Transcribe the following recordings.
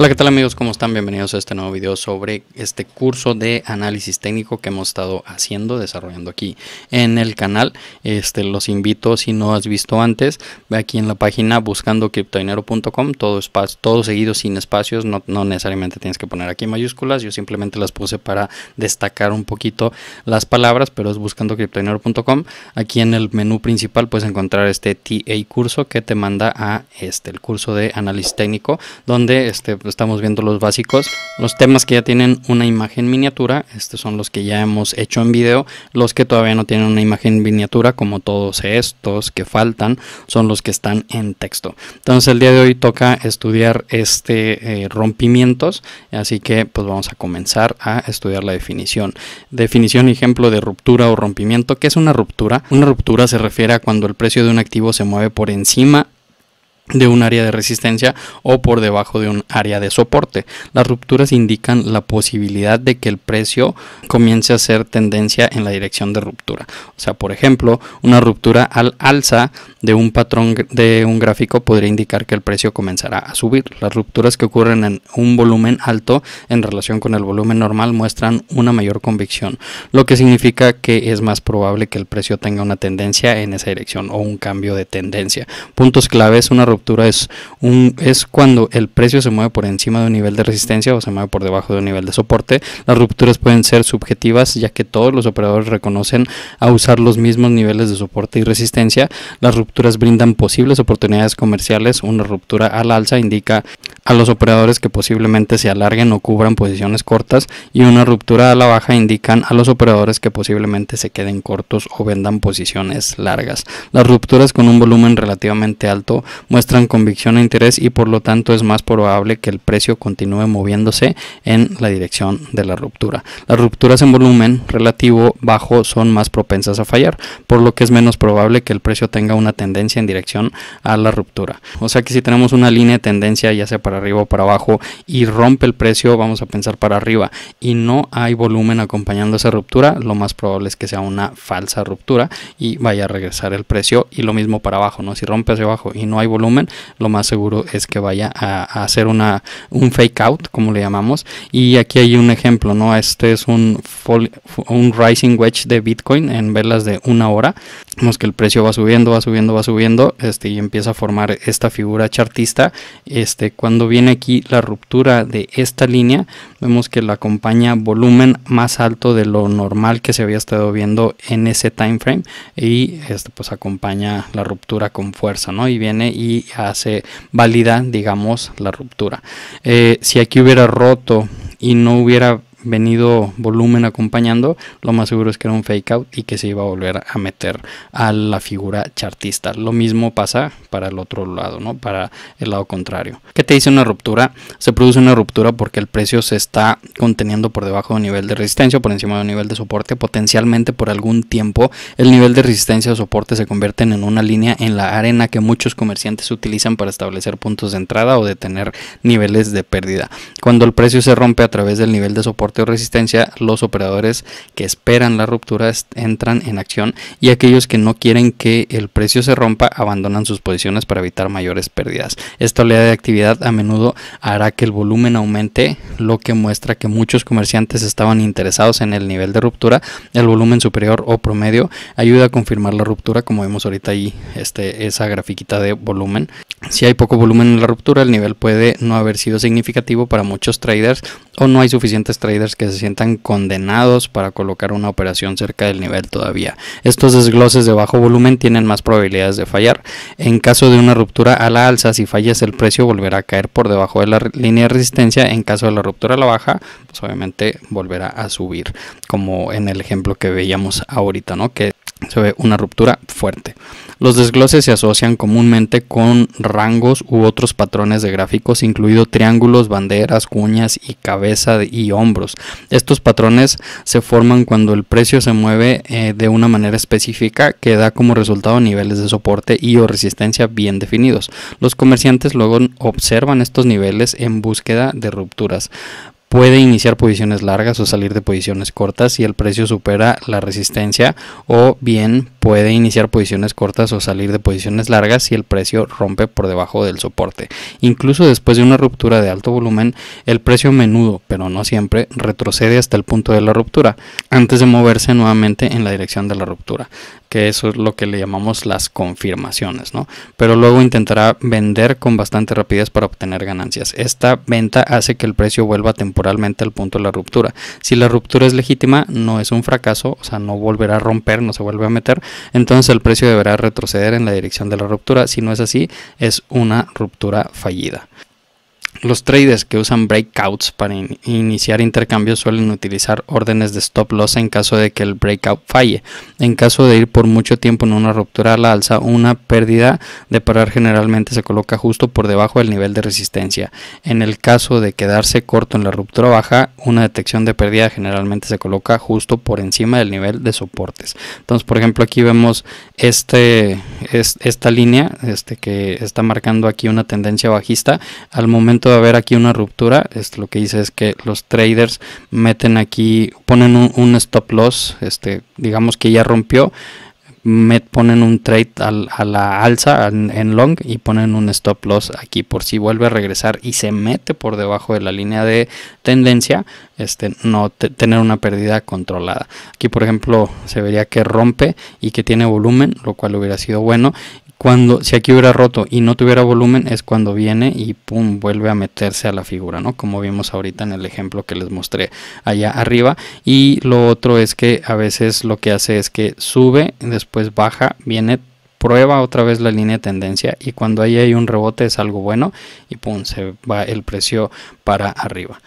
Hola, ¿qué tal amigos? ¿Cómo están? Bienvenidos a este nuevo video sobre este curso de análisis técnico que hemos estado haciendo, desarrollando aquí en el canal. Este, los invito, si no has visto antes, ve aquí en la página buscando criptoinero.com todo, todo seguido sin espacios, no, necesariamente tienes que poner aquí mayúsculas, yo simplemente las puse para destacar un poquito las palabras, pero es buscando criptoinero.com Aquí en el menú principal puedes encontrar este TA curso que te manda a este, el curso de análisis técnico, donde este estamos viendo los básicos. Los temas que ya tienen una imagen miniatura, estos son los que ya hemos hecho en vídeo, Los que todavía no tienen una imagen miniatura, como todos estos que faltan, son los que están en texto. Entonces el día de hoy toca estudiar este eh, rompimientos, así que pues vamos a comenzar a estudiar la definición. Definición ejemplo de ruptura o rompimiento. ¿Qué es una ruptura? Una ruptura se refiere a cuando el precio de un activo se mueve por encima de un área de resistencia o por debajo de un área de soporte. Las rupturas indican la posibilidad de que el precio comience a ser tendencia en la dirección de ruptura. O sea, por ejemplo, una ruptura al alza de un patrón de un gráfico podría indicar que el precio comenzará a subir. Las rupturas que ocurren en un volumen alto en relación con el volumen normal muestran una mayor convicción, lo que significa que es más probable que el precio tenga una tendencia en esa dirección o un cambio de tendencia. Puntos claves, una ruptura ruptura es, es cuando el precio se mueve por encima de un nivel de resistencia o se mueve por debajo de un nivel de soporte. Las rupturas pueden ser subjetivas ya que todos los operadores reconocen a usar los mismos niveles de soporte y resistencia. Las rupturas brindan posibles oportunidades comerciales. Una ruptura al alza indica a los operadores que posiblemente se alarguen o cubran posiciones cortas y una ruptura a la baja indican a los operadores que posiblemente se queden cortos o vendan posiciones largas. Las rupturas con un volumen relativamente alto muestran convicción e interés y por lo tanto es más probable que el precio continúe moviéndose en la dirección de la ruptura. Las rupturas en volumen relativo bajo son más propensas a fallar, por lo que es menos probable que el precio tenga una tendencia en dirección a la ruptura. O sea que si tenemos una línea de tendencia ya sea para arriba o para abajo y rompe el precio, vamos a pensar para arriba y no hay volumen acompañando esa ruptura, lo más probable es que sea una falsa ruptura y vaya a regresar el precio y lo mismo para abajo, ¿no? Si rompe hacia abajo y no hay volumen, lo más seguro es que vaya a, hacer una, un fake out, como le llamamos. Y aquí hay un ejemplo, ¿no? Este es un, un rising wedge de Bitcoin en velas de una hora. Vemos que el precio va subiendo, va subiendo, va subiendo, este, y empieza a formar esta figura chartista, este, cuando viene aquí la ruptura de esta línea, vemos que la acompaña volumen más alto de lo normal que se había estado viendo en ese time frame y esto pues acompaña la ruptura con fuerza, ¿no? Y viene y hace válida, digamos, la ruptura. Eh, si aquí hubiera roto y no hubiera venido volumen acompañando, lo más seguro es que era un fake out y que se iba a volver a meter a la figura chartista. Lo mismo pasa para el otro lado, ¿no? Para el lado contrario. ¿Qué te dice una ruptura? Se produce una ruptura porque el precio se está conteniendo por debajo de un nivel de resistencia, por encima de un nivel de soporte. Potencialmente por algún tiempo el nivel de resistencia o soporte se convierten en una línea en la arena que muchos comerciantes utilizan para establecer puntos de entrada o de tener niveles de pérdida. Cuando el precio se rompe a través del nivel de soporte, resistencia, los operadores que esperan la ruptura entran en acción y aquellos que no quieren que el precio se rompa abandonan sus posiciones para evitar mayores pérdidas. Esta oleada de actividad a menudo hará que el volumen aumente, lo que muestra que muchos comerciantes estaban interesados en el nivel de ruptura. El volumen superior o promedio ayuda a confirmar la ruptura, como vemos ahorita ahí este, esa grafiquita de volumen. Si hay poco volumen en la ruptura, el nivel puede no haber sido significativo para muchos traders o no hay suficientes traders que se sientan condenados para colocar una operación cerca del nivel todavía. Estos desgloses de bajo volumen tienen más probabilidades de fallar. En caso de una ruptura a la alza, si fallas el precio volverá a caer por debajo de la línea de resistencia. En caso de la ruptura a la baja, pues obviamente volverá a subir, como en el ejemplo que veíamos ahorita, ¿no? Que se ve una ruptura fuerte. Los desgloses se asocian comúnmente con rangos u otros patrones de gráficos, incluido triángulos, banderas, cuñas y cabeza y hombros. Estos patrones se forman cuando el precio se mueve eh, de una manera específica que da como resultado niveles de soporte y o resistencia bien definidos. Los comerciantes luego observan estos niveles en búsqueda de rupturas puede iniciar posiciones largas o salir de posiciones cortas si el precio supera la resistencia o bien puede iniciar posiciones cortas o salir de posiciones largas si el precio rompe por debajo del soporte. Incluso después de una ruptura de alto volumen, el precio a menudo, pero no siempre, retrocede hasta el punto de la ruptura antes de moverse nuevamente en la dirección de la ruptura que eso es lo que le llamamos las confirmaciones, ¿no? Pero luego intentará vender con bastante rapidez para obtener ganancias. Esta venta hace que el precio vuelva temporalmente al punto de la ruptura. Si la ruptura es legítima, no es un fracaso, o sea, no volverá a romper, no se vuelve a meter, entonces el precio deberá retroceder en la dirección de la ruptura. Si no es así, es una ruptura fallida. Los traders que usan breakouts para iniciar intercambios suelen utilizar órdenes de stop loss en caso de que el breakout falle. En caso de ir por mucho tiempo en una ruptura a la alza, una pérdida de parar generalmente se coloca justo por debajo del nivel de resistencia. En el caso de quedarse corto en la ruptura baja, una detección de pérdida generalmente se coloca justo por encima del nivel de soportes. Entonces, por ejemplo, aquí vemos este, esta línea este, que está marcando aquí una tendencia bajista. Al momento de haber aquí una ruptura, es lo que dice es que los traders meten aquí, ponen un, stop loss, este, digamos que ya rompió, me ponen un trade a la alza en, long y ponen un stop loss aquí por si vuelve a regresar y se mete por debajo de la línea de tendencia este no tener una pérdida controlada aquí por ejemplo se vería que rompe y que tiene volumen lo cual hubiera sido bueno cuando si aquí hubiera roto y no tuviera volumen es cuando viene y pum vuelve a meterse a la figura no como vimos ahorita en el ejemplo que les mostré allá arriba y lo otro es que a veces lo que hace es que sube después baja viene prueba otra vez la línea de tendencia y cuando ahí hay un rebote es algo bueno y pum se va el precio para arriba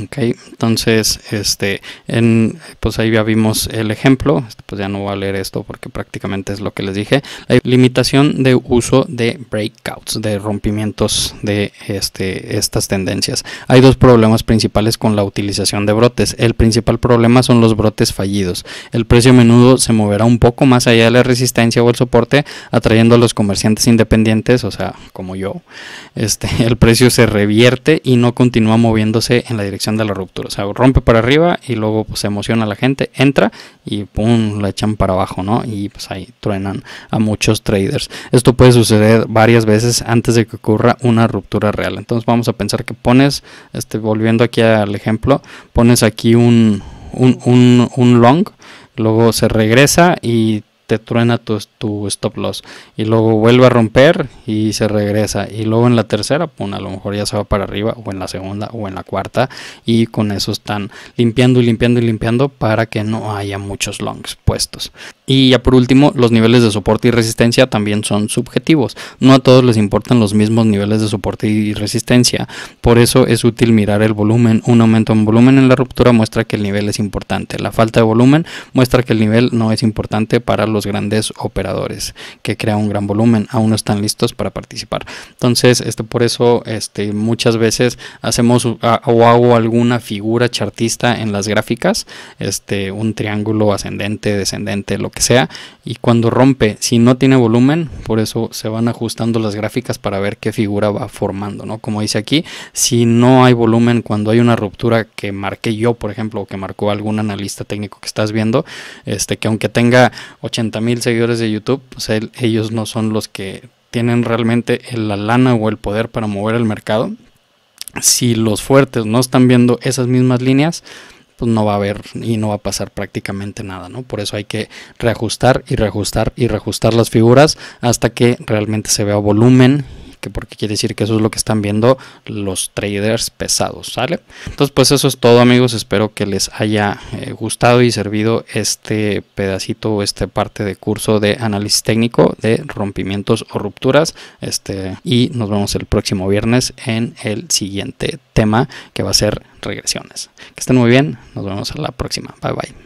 Ok, entonces, este, en, pues ahí ya vimos el ejemplo, este, pues ya no voy a leer esto porque prácticamente es lo que les dije. hay limitación de uso de breakouts, de rompimientos de este, estas tendencias. Hay dos problemas principales con la utilización de brotes. El principal problema son los brotes fallidos. El precio a menudo se moverá un poco más allá de la resistencia o el soporte, atrayendo a los comerciantes independientes, o sea, como yo. Este, el precio se revierte y no continúa moviéndose en la dirección de la ruptura. O sea, rompe para arriba y luego pues se emociona a la gente, entra y pum, la echan para abajo, ¿no? Y pues ahí truenan a muchos traders. Esto puede suceder varias veces antes de que ocurra una ruptura real. Entonces vamos a pensar que pones, este, volviendo aquí al ejemplo, pones aquí un, un, un, un long luego se regresa y te truena tu, stop loss y luego vuelve a romper y se regresa y luego en la tercera, a lo mejor ya se va para arriba o en la segunda o en la cuarta y con eso están limpiando y limpiando y limpiando para que no haya muchos longs puestos. Y ya por último, los niveles de soporte y resistencia también son subjetivos. No a todos les importan los mismos niveles de soporte y resistencia. Por eso es útil mirar el volumen. Un aumento en volumen en la ruptura muestra que el nivel es importante. La falta de volumen muestra que el nivel no es importante para los los grandes operadores que crea un gran volumen, aún no están listos para participar. Entonces, este, por eso este, muchas veces hacemos ah, o hago alguna figura chartista en las gráficas, este, un triángulo ascendente, descendente, lo que sea, y cuando rompe, si no tiene volumen, por eso se van ajustando las gráficas para ver qué figura va formando, ¿no? Como dice aquí, si no hay volumen, cuando hay una ruptura que marqué yo, por ejemplo, o que marcó algún analista técnico que estás viendo, este, que aunque tenga 80 mil seguidores de YouTube, ellos no son los que tienen realmente la lana o el poder para mover el mercado. Si los fuertes no están viendo esas mismas líneas, pues no va a haber y no va a pasar prácticamente nada, ¿no? Por eso hay que reajustar y reajustar y reajustar las figuras hasta que realmente se vea volumen porque quiere decir que eso es lo que están viendo los traders pesados, ¿sale? Entonces, pues eso es todo, amigos. Espero que les haya eh, gustado y servido este pedacito o esta parte de curso de análisis técnico de rompimientos o rupturas. Este, y nos vemos el próximo viernes en el siguiente tema que va a ser regresiones. Que estén muy bien, nos vemos en la próxima. Bye bye.